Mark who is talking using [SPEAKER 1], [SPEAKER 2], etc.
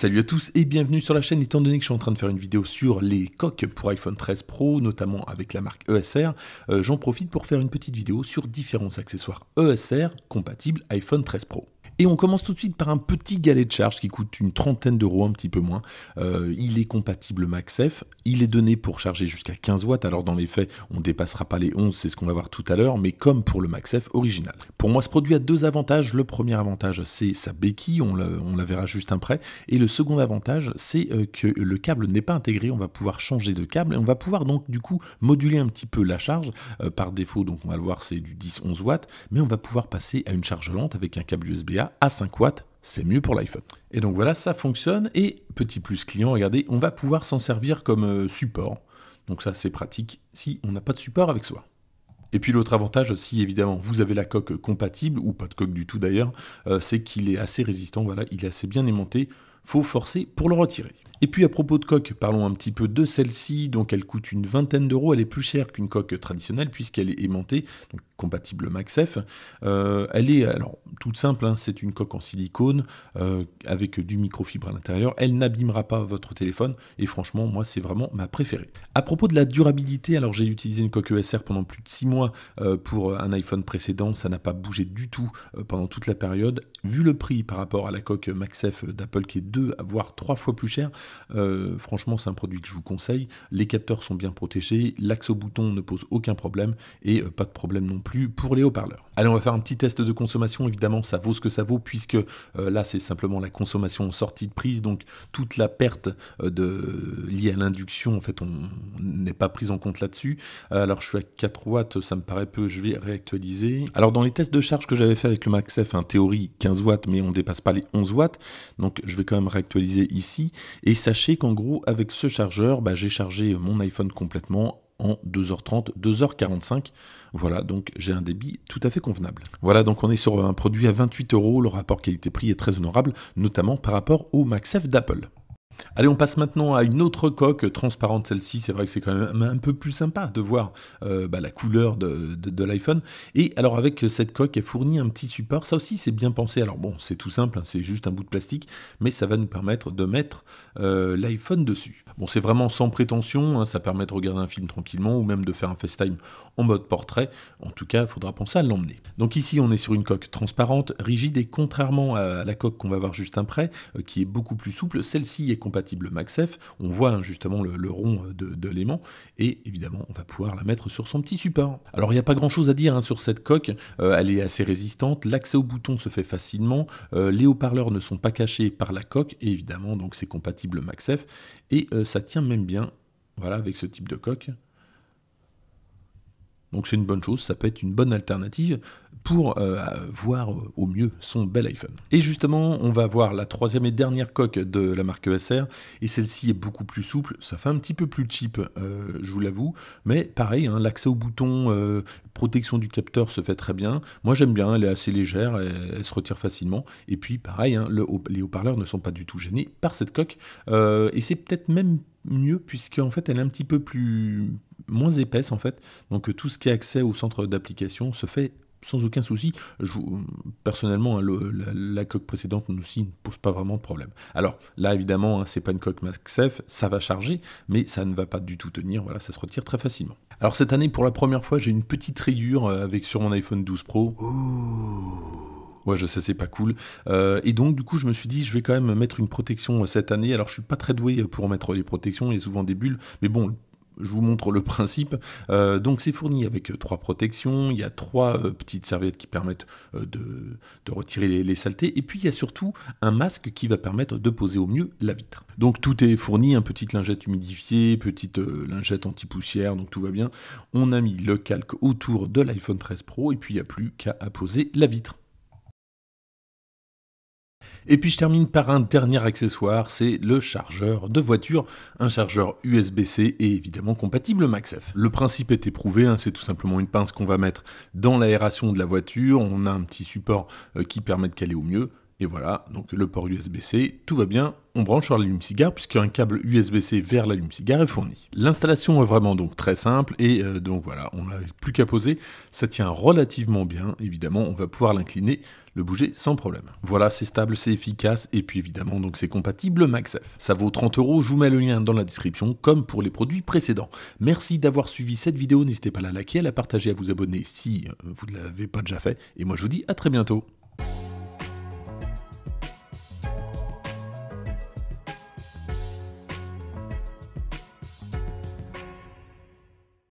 [SPEAKER 1] Salut à tous et bienvenue sur la chaîne. Étant donné que je suis en train de faire une vidéo sur les coques pour iPhone 13 Pro, notamment avec la marque ESR, euh, j'en profite pour faire une petite vidéo sur différents accessoires ESR compatibles iPhone 13 Pro. Et on commence tout de suite par un petit galet de charge qui coûte une trentaine d'euros, un petit peu moins. Euh, il est compatible MaxF, il est donné pour charger jusqu'à 15 watts, alors dans les faits, on ne dépassera pas les 11, c'est ce qu'on va voir tout à l'heure, mais comme pour le MaxF original. Pour moi, ce produit a deux avantages. Le premier avantage, c'est sa béquille, on la, verra juste après. Et le second avantage, c'est euh, que le câble n'est pas intégré, on va pouvoir changer de câble et on va pouvoir donc du coup moduler un petit peu la charge. Euh, par défaut, donc on va le voir, c'est du 10-11 watts, mais on va pouvoir passer à une charge lente avec un câble USB-A à 5 watts, c'est mieux pour l'iPhone. Et donc voilà, ça fonctionne. Et petit plus client, regardez, on va pouvoir s'en servir comme euh, support. Donc ça, c'est pratique si on n'a pas de support avec soi. Et puis l'autre avantage, si évidemment vous avez la coque compatible, ou pas de coque du tout d'ailleurs, euh, c'est qu'il est assez résistant, voilà, il est assez bien aimanté, faut forcer pour le retirer. Et puis à propos de coque, parlons un petit peu de celle-ci. Donc elle coûte une vingtaine d'euros, elle est plus chère qu'une coque traditionnelle puisqu'elle est aimantée, donc compatible MaxF. Euh, elle est alors toute simple, hein, c'est une coque en silicone euh, avec du microfibre à l'intérieur. Elle n'abîmera pas votre téléphone et franchement moi c'est vraiment ma préférée. À propos de la durabilité, alors j'ai utilisé une coque ESR pendant plus de 6 mois euh, pour un iPhone précédent, ça n'a pas bougé du tout pendant toute la période vu le prix par rapport à la coque MaxF d'Apple qui est 2, voire 3 fois plus cher, euh, franchement c'est un produit que je vous conseille. Les capteurs sont bien protégés, l'axe au bouton ne pose aucun problème et euh, pas de problème non plus pour les haut-parleurs. Allez, on va faire un petit test de consommation. Évidemment, ça vaut ce que ça vaut puisque euh, là c'est simplement la consommation en sortie de prise, donc toute la perte de, liée à l'induction, en fait, on n'est pas prise en compte là-dessus. alors je suis à 4 watts, ça me paraît peu, je vais réactualiser. Alors dans les tests de charge que j'avais fait avec le MaxF, un théorie watts, mais on dépasse pas les 11 watts. Donc je vais quand même réactualiser ici. Et sachez qu'en gros, avec ce chargeur, bah, j'ai chargé mon iPhone complètement en 2h30, 2h45. Voilà, donc j'ai un débit tout à fait convenable. Voilà, donc on est sur un produit à 28 euros. Le rapport qualité-prix est très honorable, notamment par rapport au maxf d'Apple. Allez, on passe maintenant à une autre coque transparente, celle-ci. C'est vrai que c'est quand même un peu plus sympa de voir euh, bah, la couleur de, l'iPhone. Et alors, avec cette coque, elle fournit un petit support. Ça aussi, c'est bien pensé. Alors, bon, c'est tout simple, hein, c'est juste un bout de plastique, mais ça va nous permettre de mettre euh, l'iPhone dessus. Bon, c'est vraiment sans prétention. Hein, ça permet de regarder un film tranquillement ou même de faire un FaceTime en mode portrait. En tout cas, il faudra penser à l'emmener. Donc, ici, on est sur une coque transparente, rigide et contrairement à la coque qu'on va voir juste après, euh, qui est beaucoup plus souple, celle-ci est compatible MaxF, on voit hein, justement le, rond euh, de, l'aimant, et évidemment on va pouvoir la mettre sur son petit support. Alors il n'y a pas grand chose à dire hein, sur cette coque, euh, elle est assez résistante, l'accès aux boutons se fait facilement, euh, les haut-parleurs ne sont pas cachés par la coque, et évidemment donc c'est compatible MaxF, et ça tient même bien, voilà, avec ce type de coque, donc c'est une bonne chose, ça peut être une bonne alternative pour euh, voir euh, au mieux son bel iPhone. Et justement, on va voir la troisième et dernière coque de la marque ESR, et celle-ci est beaucoup plus souple, ça fait un petit peu plus cheap, euh, je vous l'avoue, mais pareil, hein, l'accès au bouton, protection du capteur se fait très bien, moi j'aime bien, elle est assez légère, elle, se retire facilement, et puis pareil, hein, les haut-parleurs ne sont pas du tout gênés par cette coque, et c'est peut-être même mieux puisqu'en fait elle est un petit peu plus moins épaisse en fait. Donc euh, tout ce qui est accès au centre d'application se fait sans aucun souci. personnellement, hein, la, coque précédente nous aussi, ne pose pas vraiment de problème. Alors là, évidemment, hein, c'est pas une coque MaxF, ça va charger, mais ça ne va pas du tout tenir. Voilà, ça se retire très facilement. Alors cette année, pour la première fois, j'ai une petite rayure euh, avec sur mon iPhone 12 Pro. Ouais, je sais, c'est pas cool. Euh, et donc, du coup, je me suis dit, je vais quand même mettre une protection cette année. Alors, je suis pas très doué pour mettre les protections, il y a souvent des bulles. Mais bon, je vous montre le principe. Euh, donc c'est fourni avec euh, trois protections, il y a trois euh, petites serviettes qui permettent de, retirer les, saletés, et puis il y a surtout un masque qui va permettre de poser au mieux la vitre. Donc tout est fourni, une hein, petite lingette humidifiée, petite lingette anti-poussière, donc tout va bien. On a mis le calque autour de l'iPhone 13 Pro, et puis il n'y a plus qu'à poser la vitre. Et puis je termine par un dernier accessoire, c'est le chargeur de voiture, un chargeur USB-C et évidemment compatible MaxF. Le principe est éprouvé, hein, c'est tout simplement une pince qu'on va mettre dans l'aération de la voiture, on a un petit support euh, qui permet de caler au mieux, et voilà, donc le port USB-C, tout va bien, on branche sur l'allume-cigare puisqu'un câble USB-C vers l'allume-cigare est fourni. L'installation est vraiment donc très simple et euh, donc voilà, on n'a plus qu'à poser, ça tient relativement bien, évidemment on va pouvoir l'incliner, le bouger sans problème. Voilà, c'est stable, c'est efficace et puis évidemment donc c'est compatible max. Ça vaut 30 euros, je vous mets le lien dans la description comme pour les produits précédents. Merci d'avoir suivi cette vidéo, n'hésitez pas à la liker, à la partager, à vous abonner si euh, vous ne l'avez pas déjà fait et moi je vous dis à très bientôt.